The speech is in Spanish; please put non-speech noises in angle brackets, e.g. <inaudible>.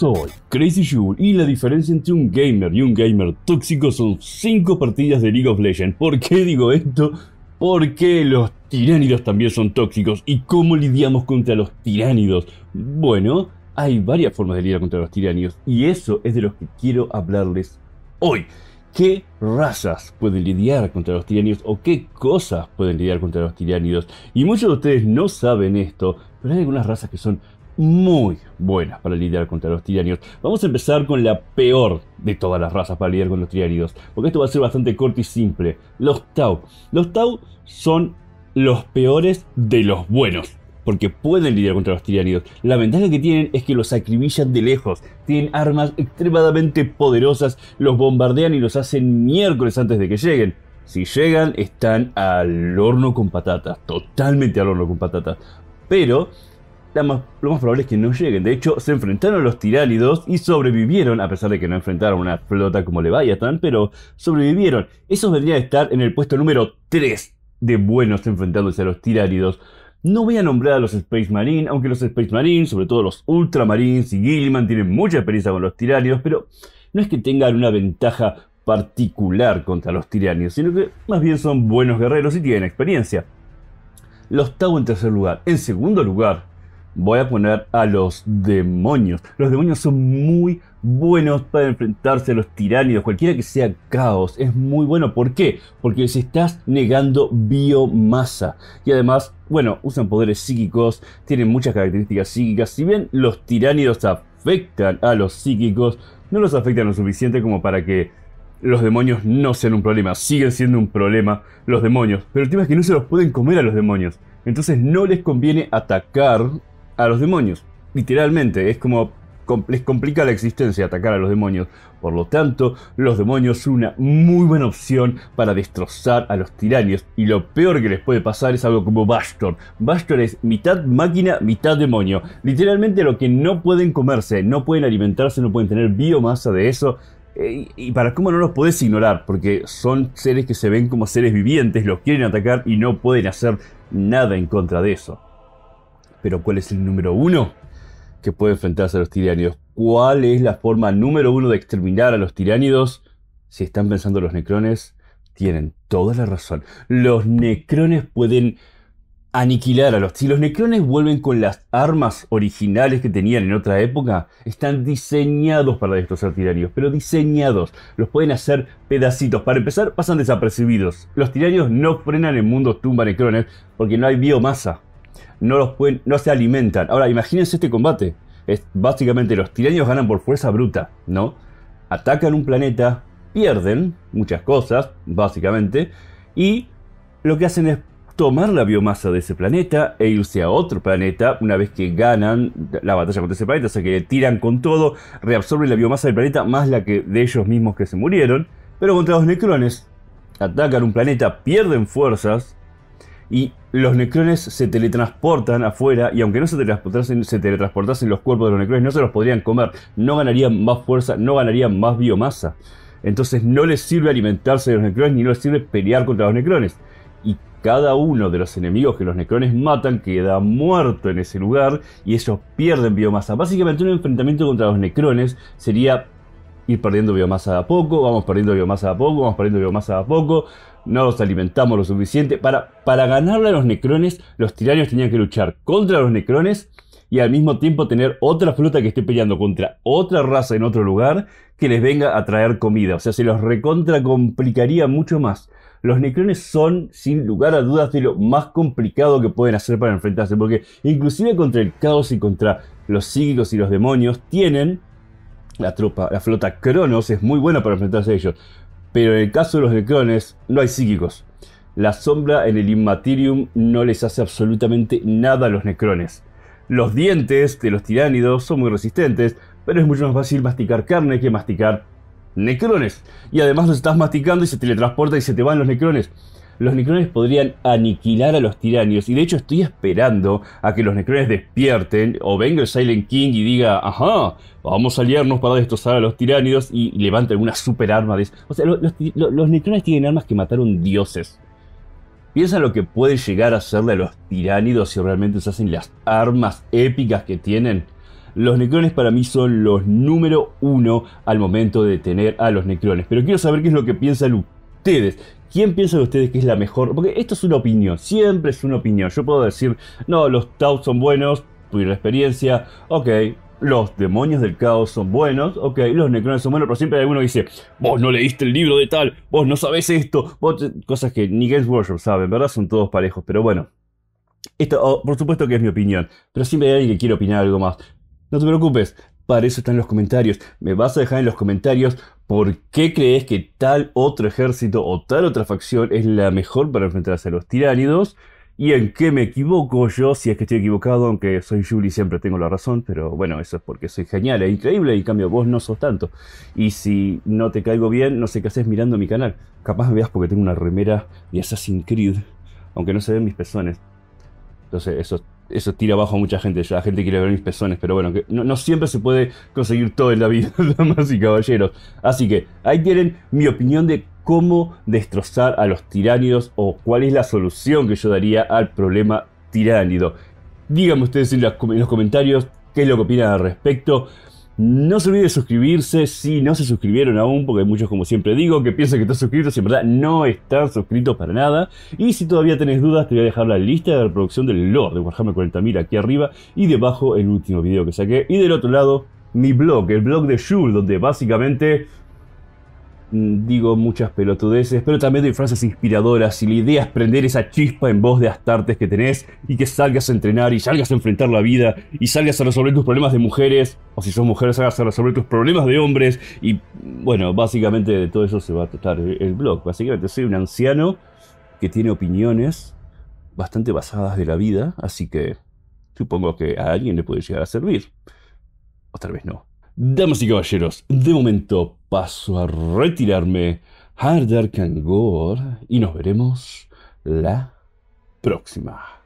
Soy Crazy y la diferencia entre un gamer y un gamer tóxico son 5 partidas de League of Legends. ¿Por qué digo esto? Porque los tiránidos también son tóxicos. ¿Y cómo lidiamos contra los tiránidos? Bueno, hay varias formas de lidiar contra los tiránidos y eso es de los que quiero hablarles hoy. ¿Qué razas pueden lidiar contra los tiránidos o qué cosas pueden lidiar contra los tiránidos? Y muchos de ustedes no saben esto, pero hay algunas razas que son muy buenas para lidiar contra los tiranios. Vamos a empezar con la peor de todas las razas para lidiar con los tiranidos, porque esto va a ser bastante corto y simple. Los Tau. Los Tau son los peores de los buenos. Porque pueden lidiar contra los tiranidos. La ventaja que tienen es que los acribillan de lejos. Tienen armas extremadamente poderosas. Los bombardean y los hacen miércoles antes de que lleguen. Si llegan, están al horno con patatas. Totalmente al horno con patatas. Pero lo más probable es que no lleguen. De hecho, se enfrentaron a los tiránidos y sobrevivieron, a pesar de que no enfrentaron una flota como Leviathan, pero sobrevivieron. Eso vendría a estar en el puesto número 3 de buenos enfrentándose a los tiránidos. No voy a nombrar a los Space Marines, aunque los Space Marines, sobre todo los Ultramarines y Gilman, tienen mucha experiencia con los tiránidos, pero no es que tengan una ventaja particular contra los tiránidos, sino que más bien son buenos guerreros y tienen experiencia. Los Tau en tercer lugar. En segundo lugar, voy a poner a los demonios. Los demonios son muy buenos para enfrentarse a los tiránidos, cualquiera que sea caos, es muy bueno. ¿Por qué? Porque les estás negando biomasa. Y además, bueno, usan poderes psíquicos, tienen muchas características psíquicas. Si bien los tiránidos afectan a los psíquicos, no los afectan lo suficiente como para que los demonios no sean un problema. Siguen siendo un problema los demonios. Pero el tema es que no se los pueden comer a los demonios. Entonces no les conviene atacar a los demonios. Literalmente, es como les complica la existencia atacar a los demonios. Por lo tanto, los demonios son una muy buena opción para destrozar a los tiranios. Y lo peor que les puede pasar es algo como Bastor. Bastor es mitad máquina, mitad demonio. Literalmente lo que no pueden comerse, no pueden alimentarse, no pueden tener biomasa de eso. Eh, y para cómo no los puedes ignorar, porque son seres que se ven como seres vivientes, los quieren atacar y no pueden hacer nada en contra de eso. Pero ¿cuál es el número uno que puede enfrentarse a los tiránidos? ¿Cuál es la forma número uno de exterminar a los tiránidos? Si están pensando los necrones, tienen toda la razón. Los necrones pueden aniquilar a los... Si los necrones vuelven con las armas originales que tenían en otra época, están diseñados para destrozar tiranios, pero diseñados. Los pueden hacer pedacitos. Para empezar, pasan desapercibidos. Los tiranios no frenan en mundo tumba necrones porque no hay biomasa no, los pueden, no se alimentan. Ahora, imagínense este combate. Es básicamente los tiranos ganan por fuerza bruta, ¿no? Atacan un planeta, pierden muchas cosas, básicamente, y lo que hacen es tomar la biomasa de ese planeta e irse a otro planeta una vez que ganan la batalla contra ese planeta, o sea que tiran con todo, reabsorben la biomasa del planeta más la que de ellos mismos que se murieron, pero contra los necrones atacan un planeta, pierden fuerzas, y los necrones se teletransportan afuera y aunque no se teletransportasen, los cuerpos de los necrones, no se los podrían comer, no ganarían más fuerza, no ganarían más biomasa. Entonces no les sirve alimentarse de los necrones ni no les sirve pelear contra los necrones. Y cada uno de los enemigos que los necrones matan queda muerto en ese lugar y ellos pierden biomasa. Básicamente un enfrentamiento contra los necrones sería ir perdiendo biomasa a poco, vamos perdiendo biomasa a poco, vamos perdiendo biomasa a poco, no los alimentamos lo suficiente. Para, para ganarle a los necrones, los tiranios tenían que luchar contra los necrones y al mismo tiempo tener otra flota que esté peleando contra otra raza en otro lugar que les venga a traer comida. O sea, se los recontra complicaría mucho más. Los necrones son, sin lugar a dudas, de lo más complicado que pueden hacer para enfrentarse, porque inclusive contra el caos y contra los psíquicos y los demonios, tienen la tropa, la flota Cronos es muy buena para enfrentarse a ellos. Pero en el caso de los Necrones, no hay psíquicos. La sombra en el Immaterium no les hace absolutamente nada a los Necrones. Los dientes de los tiránidos son muy resistentes, pero es mucho más fácil masticar carne que masticar necrones. Y además los estás masticando y se teletransporta y se te van los necrones los necrones podrían aniquilar a los Tiránidos Y de hecho estoy esperando a que los necrones despierten o venga el Silent King y diga, ajá, vamos a aliarnos para destrozar a los tiránidos y levanten una super arma. De... O sea, los, necrones tienen armas que mataron dioses. Piensa lo que puede llegar a hacerle a los tiránidos si realmente hacen las armas épicas que tienen. Los necrones para mí son los número uno al momento de tener a los necrones. Pero quiero saber qué es lo que piensan ustedes. ¿Quién de ustedes que es la mejor? Porque esto es una opinión, siempre es una opinión. Yo puedo decir, no, los Tau son buenos, la experiencia, ok. Los demonios del caos son buenos, ok. Los necrones son buenos, pero siempre hay alguno que dice, vos no leíste el libro de tal, vos no sabés esto, cosas que ni Games Workshop saben, ¿verdad? Son todos parejos, pero bueno. Esto, oh, por supuesto que es mi opinión, pero siempre hay alguien que quiere opinar algo más. No te preocupes, para eso están los comentarios. Me vas a dejar en los comentarios por qué crees que tal otro ejército o tal otra facción es la mejor para enfrentarse a los tiránidos. Y en qué me equivoco yo, si es que estoy equivocado, aunque soy Julie siempre tengo la razón, pero bueno, eso es porque soy genial e increíble y en cambio vos no sos tanto. Y si no te caigo bien, no sé qué haces mirando mi canal. Capaz me veas porque tengo una remera de Assassin's Creed, aunque no se ven mis pezones. Entonces, eso eso tira abajo a mucha gente. La gente quiere ver mis pezones, pero bueno, no, siempre se puede conseguir todo en la vida, <laughs> damas y caballeros. Así que ahí tienen mi opinión de cómo destrozar a los tiránidos o cuál es la solución que yo daría al problema tiránido. Díganme ustedes en los comentarios qué es lo que opinan al respecto. No se olvide de suscribirse si no se suscribieron aún, porque hay muchos, como siempre digo, que piensan que están suscritos y en verdad no están suscritos para nada. Y si todavía tenés dudas, te voy a dejar la lista de reproducción del Lord de Warhammer 40.000 aquí arriba y debajo el último video que saqué. Y del otro lado, mi blog, el blog de Jules, donde básicamente Mm, digo muchas pelotudeces, pero también doy frases inspiradoras y la idea es prender esa chispa en voz de Astartes que tenés y que salgas a entrenar y salgas a enfrentar la vida y salgas a resolver tus problemas de mujeres o si sos mujer salgas a resolver tus problemas de hombres y bueno, básicamente de todo eso se va a tratar el blog. Básicamente soy un anciano que tiene opiniones bastante basadas de la vida, así que supongo que a alguien le puede llegar a servir. O tal vez no. Damas y caballeros, de momento paso a retirarme. Can Go, y nos veremos la próxima.